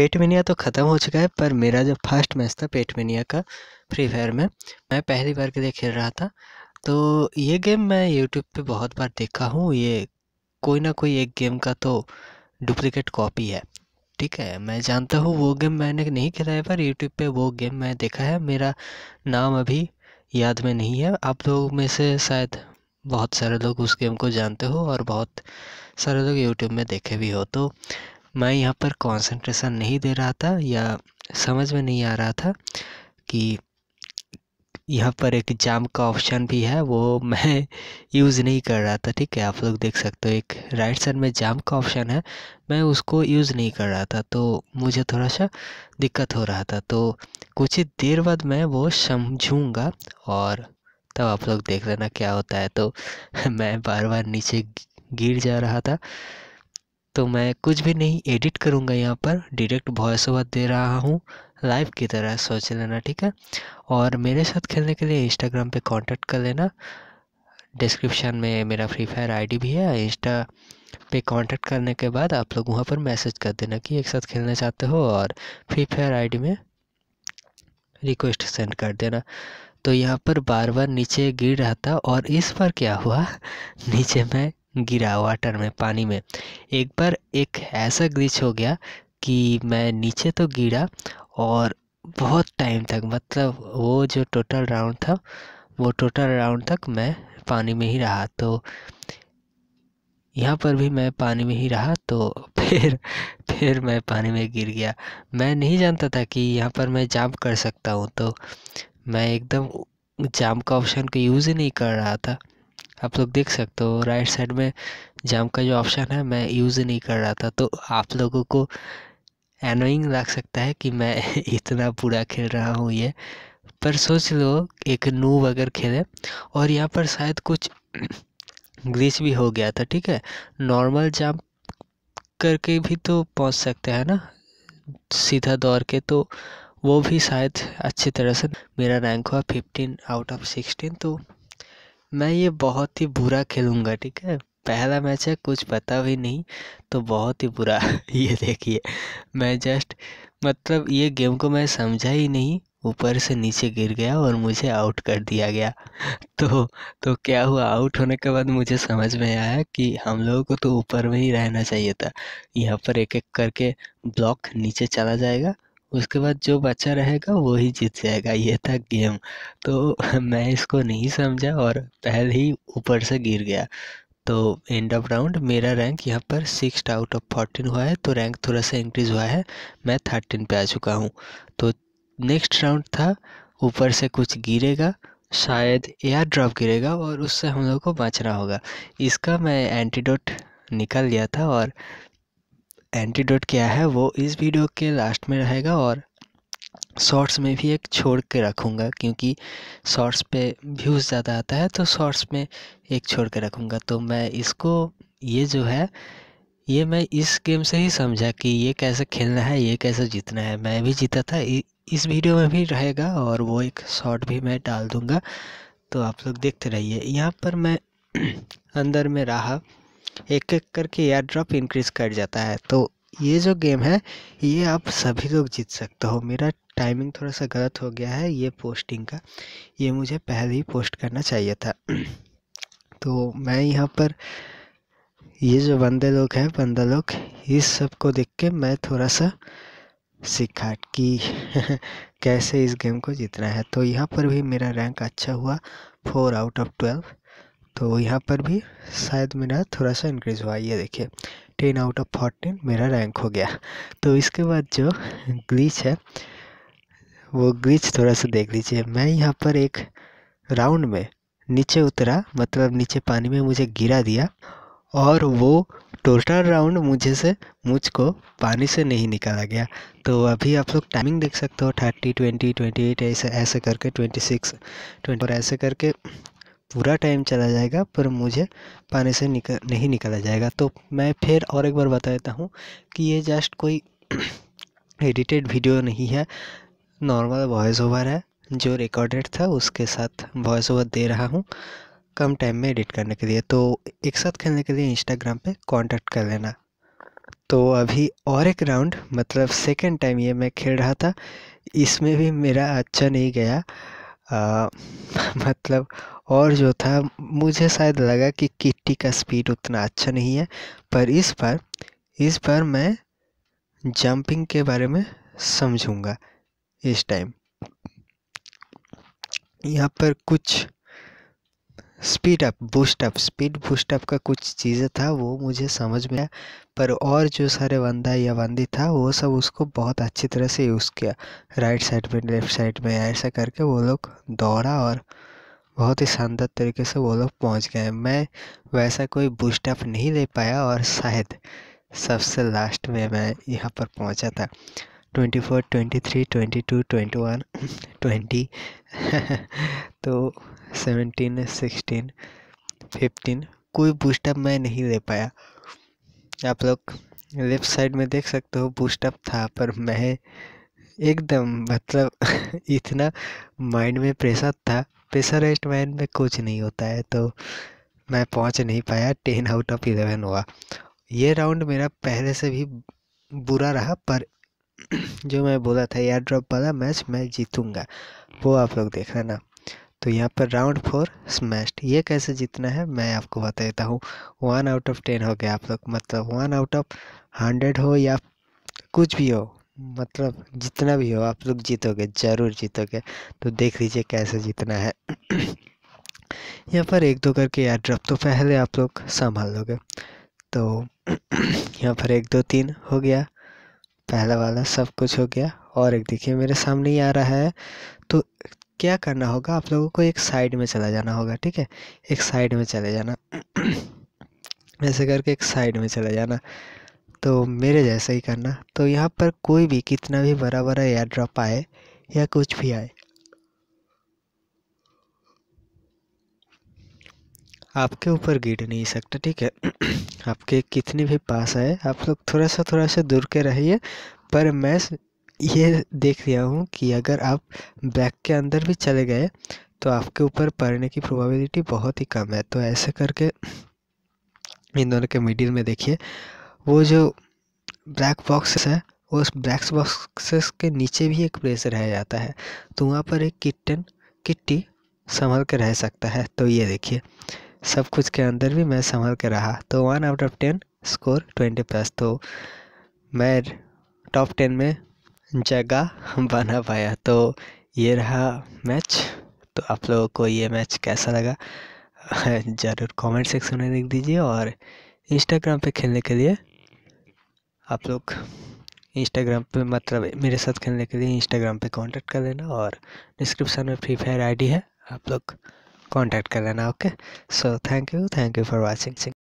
पेटमिनिया तो ख़त्म हो चुका है पर मेरा जो फर्स्ट मैच था पेटमिनिया का फ्री फायर में मैं पहली बार के लिए खेल रहा था तो ये गेम मैं यूट्यूब पे बहुत बार देखा हूँ ये कोई ना कोई एक गेम का तो डुप्लीकेट कॉपी है ठीक है मैं जानता हूँ वो गेम मैंने नहीं खेला है पर यूट्यूब पर वो गेम मैं देखा है मेरा नाम अभी याद में नहीं है आप लोग में से शायद बहुत सारे लोग उस गेम को जानते हो और बहुत सारे लोग यूट्यूब में देखे भी हो तो मैं यहाँ पर कंसंट्रेशन नहीं दे रहा था या समझ में नहीं आ रहा था कि यहाँ पर एक जाम का ऑप्शन भी है वो मैं यूज़ नहीं कर रहा था ठीक है आप लोग देख सकते हो एक राइट साइड में जाम का ऑप्शन है मैं उसको यूज़ नहीं कर रहा था तो मुझे थोड़ा सा दिक्कत हो रहा था तो कुछ ही देर बाद मैं वो समझूँगा और तब आप लोग देख लेना क्या होता है तो मैं बार बार नीचे गिर जा रहा था तो मैं कुछ भी नहीं एडिट करूँगा यहाँ पर डायरेक्ट वॉइस ओवर दे रहा हूँ लाइव की तरह सोच लेना ठीक है और मेरे साथ खेलने के लिए इंस्टाग्राम पे कांटेक्ट कर लेना डिस्क्रिप्शन में मेरा फ्री फायर आईडी भी है इंस्टा पे कांटेक्ट करने के बाद आप लोग वहाँ पर मैसेज कर देना कि एक साथ खेलना चाहते हो और फ्री फायर आई में रिक्वेस्ट सेंड कर देना तो यहाँ पर बार बार नीचे गिर रहा था और इस बार क्या हुआ नीचे मैं गिरा वाटर में पानी में एक बार एक ऐसा ग्लिच हो गया कि मैं नीचे तो गिरा और बहुत टाइम तक मतलब वो जो टोटल राउंड था वो टोटल राउंड तक मैं पानी में ही रहा तो यहाँ पर भी मैं पानी में ही रहा तो फिर फिर मैं पानी में गिर गया मैं नहीं जानता था कि यहाँ पर मैं जाम्प कर सकता हूँ तो मैं एकदम जाम का ऑप्शन को यूज़ ही नहीं कर रहा था आप लोग देख सकते हो राइट साइड में जाम का जो ऑप्शन है मैं यूज़ नहीं कर रहा था तो आप लोगों को एनोइंग लग सकता है कि मैं इतना बुरा खेल रहा हूँ ये पर सोच लो एक नू अगर खेले और यहाँ पर शायद कुछ ग्लिच भी हो गया था ठीक है नॉर्मल जाम करके भी तो पहुँच सकते हैं ना सीधा दौड़ के तो वो भी शायद अच्छी तरह से मेरा रैंक हुआ फिफ्टीन आउट ऑफ सिक्सटीन तो मैं ये बहुत ही बुरा खेलूँगा ठीक है पहला मैच है कुछ पता भी नहीं तो बहुत ही बुरा ये देखिए मैं जस्ट मतलब ये गेम को मैं समझा ही नहीं ऊपर से नीचे गिर गया और मुझे आउट कर दिया गया तो तो क्या हुआ आउट होने के बाद मुझे समझ में आया कि हम लोगों को तो ऊपर में ही रहना चाहिए था यहाँ पर एक एक करके ब्लॉक नीचे चला जाएगा उसके बाद जो बच्चा रहेगा वो ही जीत जाएगा ये था गेम तो मैं इसको नहीं समझा और पहले ही ऊपर से गिर गया तो एंड ऑफ राउंड मेरा रैंक यहाँ पर सिक्स आउट ऑफ फोर्टीन हुआ है तो रैंक थोड़ा सा इंक्रीज़ हुआ है मैं थर्टीन पे आ चुका हूँ तो नेक्स्ट राउंड था ऊपर से कुछ गिरेगा शायद एयर ड्रॉप गिरेगा और उससे हम लोग को बचना होगा इसका मैं एंटीडोट निकल लिया था और एंटीडोट क्या है वो इस वीडियो के लास्ट में रहेगा और शॉर्ट्स में भी एक छोड़ के रखूँगा क्योंकि शॉर्ट्स पे व्यूज़ ज़्यादा आता है तो शॉर्ट्स में एक छोड़ के रखूँगा तो मैं इसको ये जो है ये मैं इस गेम से ही समझा कि ये कैसे खेलना है ये कैसे जीतना है मैं भी जीता था इस वीडियो में भी रहेगा और वो एक शॉर्ट भी मैं डाल दूँगा तो आप लोग देखते रहिए यहाँ पर मैं अंदर में रहा एक एक करके एयर ड्रॉप इंक्रीज़ कर जाता है तो ये जो गेम है ये आप सभी लोग जीत सकते हो मेरा टाइमिंग थोड़ा सा गलत हो गया है ये पोस्टिंग का ये मुझे पहले ही पोस्ट करना चाहिए था तो मैं यहाँ पर ये जो बंदे लोग हैं बंदा लोग इस सब को देख के मैं थोड़ा सा सीखा कि कैसे इस गेम को जीतना है तो यहाँ पर भी मेरा रैंक अच्छा हुआ फोर आउट ऑफ ट्वेल्व तो यहाँ पर भी शायद मेरा थोड़ा सा इंक्रीज़ हुआ ये देखिए टेन आउट ऑफ फोर्टीन मेरा रैंक हो गया तो इसके बाद जो ग्लिच है वो ग्लिच थोड़ा सा देख लीजिए मैं यहाँ पर एक राउंड में नीचे उतरा मतलब नीचे पानी में मुझे गिरा दिया और वो टोटल राउंड मुझे से मुझको पानी से नहीं निकाला गया तो अभी आप लोग टाइमिंग देख सकते हो थर्टी ट्वेंटी ट्वेंटी एट ऐसे ऐसे करके ट्वेंटी सिक्स ट्वेंटी ऐसे करके पूरा टाइम चला जाएगा पर मुझे पानी से निकल नहीं निकाला जाएगा तो मैं फिर और एक बार बता देता हूँ कि ये जस्ट कोई एडिटेड वीडियो नहीं है नॉर्मल वॉइस ओवर है जो रिकॉर्डेड था उसके साथ वॉइस ओवर दे रहा हूँ कम टाइम में एडिट करने के लिए तो एक साथ खेलने के लिए इंस्टाग्राम पे कांटेक्ट कर लेना तो अभी और एक राउंड मतलब सेकेंड टाइम ये मैं खेल रहा था इसमें भी मेरा अच्छा नहीं गया आ, मतलब और जो था मुझे शायद लगा कि किट्टी का स्पीड उतना अच्छा नहीं है पर इस बार इस बार मैं जंपिंग के बारे में समझूंगा इस टाइम यहाँ पर कुछ speed up boost up speed boost up का कुछ चीज़ें था वो मुझे समझ में आया पर और जो सारे वंदा या वंदी था वो सब उसको बहुत अच्छी तरह से यूज़ किया राइट साइड में लेफ्ट साइड में ऐसा करके वो लोग दौड़ा और बहुत ही शानदार तरीके से वो लोग पहुंच गए मैं वैसा कोई बूस्टअप नहीं ले पाया और शायद सबसे लास्ट में मैं यहाँ पर पहुँचा था twenty four twenty three twenty two twenty one twenty तो सेवेंटीन सिक्सटीन फिफ्टीन कोई बूस्टअप मैं नहीं ले पाया आप लोग लेफ़्ट साइड में देख सकते हो बूस्टअप था पर मैं एकदम मतलब इतना माइंड में प्रेशर था प्रेशराइज मैन में कुछ नहीं होता है तो मैं पहुंच नहीं पाया टेन आउट ऑफ इलेवन हुआ ये राउंड मेरा पहले से भी बुरा रहा पर जो मैं बोला था एयर ड्रॉप वाला मैच मैं जीतूंगा वो आप लोग देख रहे ना तो यहाँ पर राउंड फोर स्मैश्ड ये कैसे जीतना है मैं आपको बता देता हूँ वन आउट ऑफ टेन हो गया आप लोग मतलब वन आउट ऑफ हंड्रेड हो या कुछ भी हो मतलब जितना भी हो आप लोग जीतोगे ज़रूर जीतोगे तो देख लीजिए कैसे जीतना है यहाँ पर एक दो करके यार ड्रॉप तो पहले आप लोग संभाल लोगे तो यहाँ पर एक दो तीन हो गया पहला वाला सब कुछ हो गया और एक देखिए मेरे सामने ही आ रहा है तो क्या करना होगा आप लोगों को एक साइड में चला जाना होगा ठीक है एक साइड में चले जाना ऐसे करके एक साइड में चले जाना तो मेरे जैसा ही करना तो यहाँ पर कोई भी कितना भी बड़ा बड़ा एयर ड्रॉप आए या कुछ भी आए आपके ऊपर गिर नहीं सकता ठीक है आपके कितने भी पास आए आप लोग थोड़ा सा थोड़ा सा दूर के रहिए पर मैं ये देख लिया हूँ कि अगर आप बैग के अंदर भी चले गए तो आपके ऊपर पड़ने की प्रोबेबिलिटी बहुत ही कम है तो ऐसे करके इन दोनों के मिडिल में देखिए वो जो ब्लैक बॉक्स है उस ब्लैक बॉक्सेस के नीचे भी एक प्लेस रह जाता है तो वहाँ पर एक किटन किट्टी संभल कर रह सकता है तो ये देखिए सब कुछ के अंदर भी मैं संभल कर रहा तो one out of ten score twenty plus तो मैं टॉप टेन में जगह बना पाया तो ये रहा मैच तो आप लोगों को ये मैच कैसा लगा ज़रूर कमेंट सेक्शन में लिख दीजिए और इंस्टाग्राम पे खेलने के लिए आप लोग इंस्टाग्राम पे मतलब मेरे साथ खेलने के लिए इंस्टाग्राम पे कांटेक्ट कर लेना और डिस्क्रिप्शन में फ्री फायर आईडी है आप लोग कांटेक्ट कर लेना okay so thank you thank you for watching